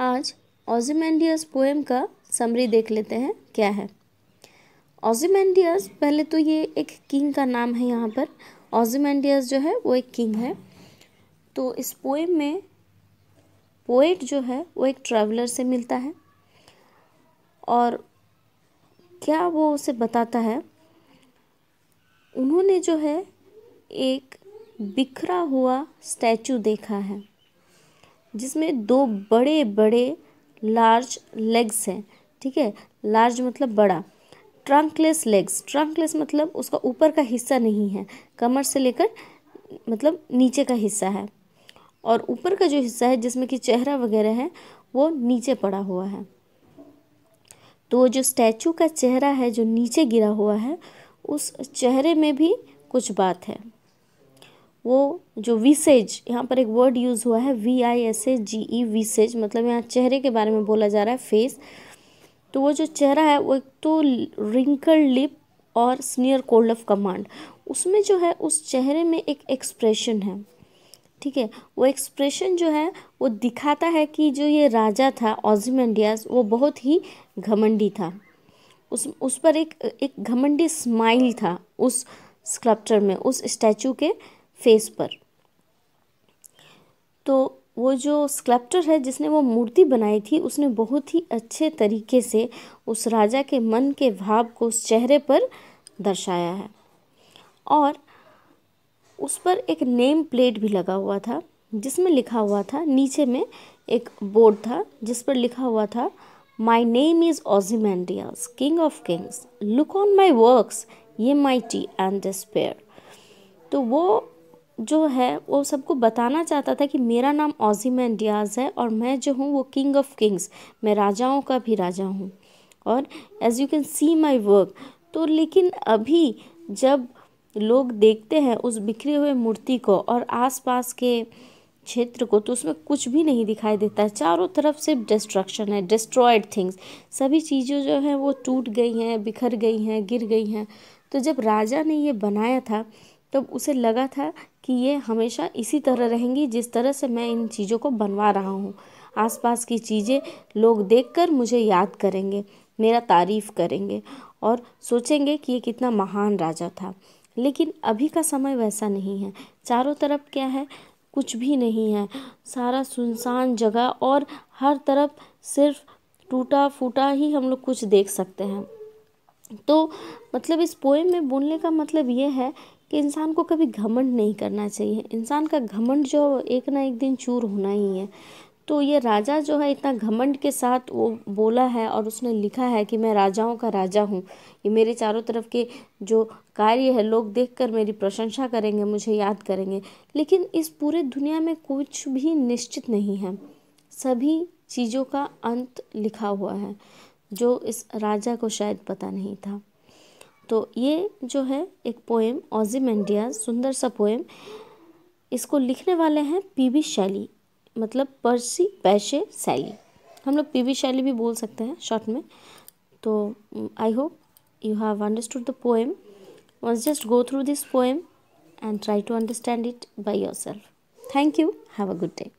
आज ऑजिमेंडियस पोएम का समरी देख लेते हैं क्या है ऑजिमेंडियस पहले तो ये एक किंग का नाम है यहाँ पर ऑजिमेंडियस जो है वो एक किंग है तो इस पोएम में पोइट जो है वो एक ट्रैवलर से मिलता है और क्या वो उसे बताता है उन्होंने जो है एक बिखरा हुआ स्टैचू देखा है जिसमें दो बड़े बड़े लार्ज लेग्स हैं ठीक है लार्ज मतलब बड़ा ट्रंकलेस लेग्स ट्रंकलेस मतलब उसका ऊपर का हिस्सा नहीं है कमर से लेकर मतलब नीचे का हिस्सा है और ऊपर का जो हिस्सा है जिसमें कि चेहरा वगैरह है वो नीचे पड़ा हुआ है तो जो स्टैचू का चेहरा है जो नीचे गिरा हुआ है उस चेहरे में भी कुछ बात है वो जो विसेज यहाँ पर एक वर्ड यूज़ हुआ है वी आई एस ए जी ई विसेज मतलब यहाँ चेहरे के बारे में बोला जा रहा है फेस तो वो जो चेहरा है वो एक तो रिंकल लिप और स्नियर कोल्ड ऑफ कमांड उसमें जो है उस चेहरे में एक एक्सप्रेशन है ठीक है वो एक्सप्रेशन जो है वो दिखाता है कि जो ये राजा था ऑजिमेंडियास वो बहुत ही घमंडी था उस उस पर एक एक घमंडी स्माइल था उस स्कल्पचर में उस स्टैचू के फेस पर तो वो जो स्कल्प्टर है जिसने वो मूर्ति बनाई थी उसने बहुत ही अच्छे तरीके से उस राजा के मन के भाव को उस चेहरे पर दर्शाया है और उस पर एक नेम प्लेट भी लगा हुआ था जिसमें लिखा हुआ था नीचे में एक बोर्ड था जिस पर लिखा हुआ था my name is Ozymandias king of kings look on my works ye my T and despair तो वो जो है वो सबको बताना चाहता था कि मेरा नाम ऑजीमैन डियाज है और मैं जो हूँ वो किंग ऑफ किंग्स मैं राजाओं का भी राजा हूँ और as you can see my work तो लेकिन अभी जब लोग देखते हैं उस बिखरे हुए मूर्ति को और आसपास के क्षेत्र को तो उसमें कुछ भी नहीं दिखाई देता है चारों तरफ सिर्फ डिस्ट्रक्शन है डिस्ट्रॉयड थिंग्स सभी चीज़ें जो हैं वो टूट गई हैं बिखर गई हैं गिर गई हैं तो जब राजा ने ये बनाया था तब उसे लगा था कि ये हमेशा इसी तरह रहेंगी जिस तरह से मैं इन चीज़ों को बनवा रहा हूँ आसपास की चीज़ें लोग देखकर मुझे याद करेंगे मेरा तारीफ़ करेंगे और सोचेंगे कि ये कितना महान राजा था लेकिन अभी का समय वैसा नहीं है चारों तरफ क्या है कुछ भी नहीं है सारा सुनसान जगह और हर तरफ सिर्फ टूटा फूटा ही हम लोग कुछ देख सकते हैं तो मतलब इस पोएम में बोलने का मतलब ये है कि इंसान को कभी घमंड नहीं करना चाहिए इंसान का घमंड जो एक ना एक दिन चूर होना ही है तो ये राजा जो है इतना घमंड के साथ वो बोला है और उसने लिखा है कि मैं राजाओं का राजा हूँ ये मेरे चारों तरफ के जो कार्य है लोग देखकर मेरी प्रशंसा करेंगे मुझे याद करेंगे लेकिन इस पूरे दुनिया में कुछ भी निश्चित नहीं है सभी चीज़ों का अंत लिखा हुआ है जो इस राजा को शायद पता नहीं था तो ये जो है एक पोएम ऑजिमेंडिया सुंदर सा पोएम इसको लिखने वाले हैं पीवी शैली मतलब पर्सी पैशे शैली हम लोग पीवी शैली भी बोल सकते हैं शॉर्ट में तो I hope you have understood the poem once just go through this poem try to understand it by yourself thank you have a good day